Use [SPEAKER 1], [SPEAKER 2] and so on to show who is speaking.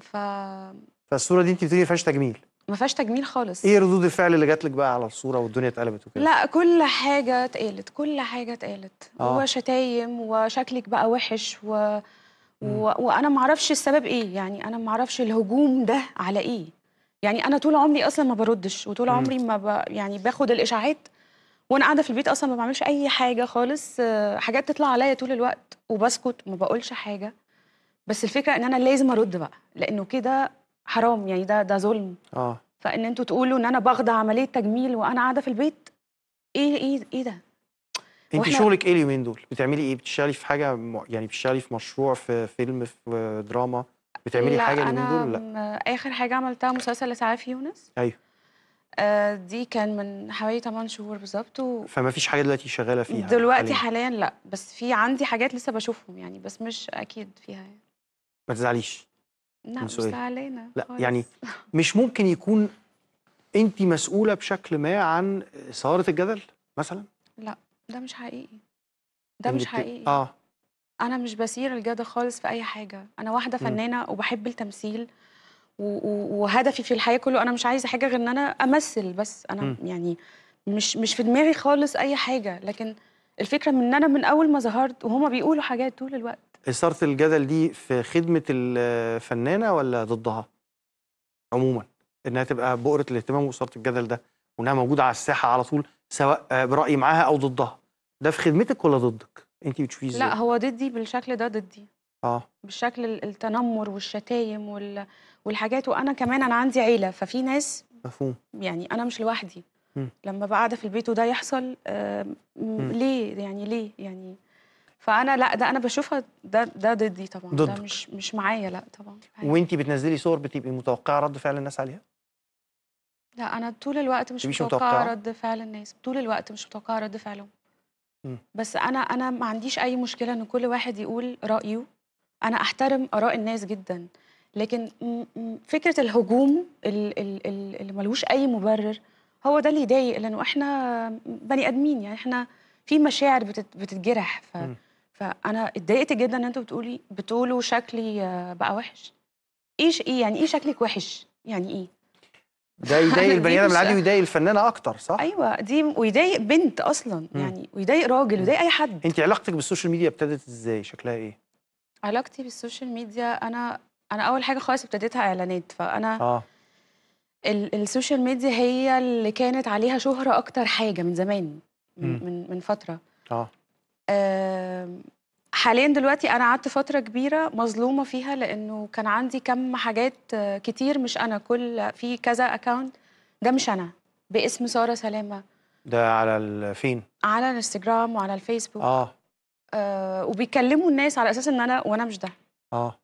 [SPEAKER 1] ف
[SPEAKER 2] فالصوره دي انت بتقولي ما فيهاش تجميل
[SPEAKER 1] ما فيهاش تجميل خالص ايه
[SPEAKER 2] ردود الفعل اللي جات لك بقى على الصوره والدنيا اتقلبت وكده
[SPEAKER 1] لا كل حاجه اتقالت كل حاجه اتقالت آه. وشتايم وشكلك بقى وحش و... و... وانا ما اعرفش السبب ايه يعني انا ما اعرفش الهجوم ده على ايه يعني انا طول عمري اصلا ما بردش وطول عمري ما ب... يعني باخد الاشاعات وانا قاعده في البيت اصلا ما بعملش اي حاجه خالص حاجات تطلع عليا طول الوقت وبسكت ما بقولش حاجه بس الفكره ان انا لازم ارد بقى لانه كده حرام يعني ده ده ظلم اه فان انتوا تقولوا ان انا باخد عمليه تجميل وانا قاعده في البيت ايه ايه ايه ده
[SPEAKER 2] انت شغلك ايه اليومين دول بتعملي ايه بتشتغلي في حاجه يعني بتشتغلي في مشروع في فيلم في دراما بتعملي حاجه اليومين دول لا
[SPEAKER 1] اخر حاجه عملتها مسلسل اسعاف يونس ايوه آه دي كان من حوالي 8 شهور بالظبط و... فما
[SPEAKER 2] فيش حاجه دلوقتي شغاله فيها دلوقتي حاليا
[SPEAKER 1] لا بس في عندي حاجات لسه بشوفهم يعني بس مش اكيد فيها يعني. ما تزعليش لا مش زعلانه لا خالص. يعني
[SPEAKER 2] مش ممكن يكون انت مسؤوله بشكل ما عن ثاره الجدل مثلا
[SPEAKER 1] لا ده مش حقيقي ده مش حقيقي اه انا مش بسير الجدل خالص في اي حاجه انا واحده إمم. فنانه وبحب التمثيل وهدفي في الحياه كله انا مش عايزه حاجه غير ان انا امثل بس انا م. إمم. يعني مش مش في دماغي خالص اي حاجه لكن الفكره من ان انا من اول ما ظهرت وهما بيقولوا حاجات طول الوقت
[SPEAKER 2] إثارة الجدل دي في خدمة الفنانة ولا ضدها عموما إنها تبقى بؤرة الاهتمام وإثارة الجدل ده وإنها موجودة على الساحة على طول سواء برأي معاها أو ضدها ده في خدمتك ولا ضدك أنت بتشوفي إزاي لا هو
[SPEAKER 1] ضدي بالشكل ده ضدي اه بالشكل التنمر والشتايم وال... والحاجات وانا كمان انا عندي عيله ففي ناس مفهوم يعني انا مش لوحدي م. لما بقعد في البيت وده يحصل آه ليه يعني ليه يعني فانا لا ده انا بشوفها ده ده ضدي طبعا ضدك. ده مش مش معايا لا طبعا
[SPEAKER 2] وانت بتنزلي صور بتبقي متوقعه رد فعل الناس عليها
[SPEAKER 1] لا انا طول الوقت مش, مش متوقعه متوقع. رد فعل الناس طول الوقت مش متوقعه رد فعلهم بس انا انا ما عنديش اي مشكله ان كل واحد يقول رايه انا احترم اراء الناس جدا لكن فكره الهجوم اللي ملوش اي مبرر هو ده اللي يضايق لانه احنا بني ادمين يعني احنا في مشاعر بتتجرح ف فانا اتضايقت جدا ان انتوا بتقولي بتقولوا شكلي آه، بقى وحش ايش ايه يعني ايه شكلك وحش يعني ايه ده يضايق البني ادم العادي ويضايق الفنانه اكتر صح ايوه دي ويضايق بنت اصلا يعني ويضايق راجل ويضايق اي حد انت علاقتك بالسوشيال ميديا ابتدت ازاي شكلها ايه علاقتي بالسوشيال ميديا انا انا اول حاجه خالص ابتديتها اعلانات فانا اه السوشيال ميديا هي اللي كانت عليها شهره اكتر حاجه من زمان من من فتره اه حاليا دلوقتي انا قعدت فتره كبيره مظلومه فيها لانه كان عندي كم حاجات آه، كتير مش انا كل في كذا اكونت ده مش انا باسم ساره سلامه
[SPEAKER 2] ده على فين
[SPEAKER 1] على الانستجرام وعلى الفيسبوك اه, آه وبيكلموا الناس على اساس ان انا وانا مش ده
[SPEAKER 2] اه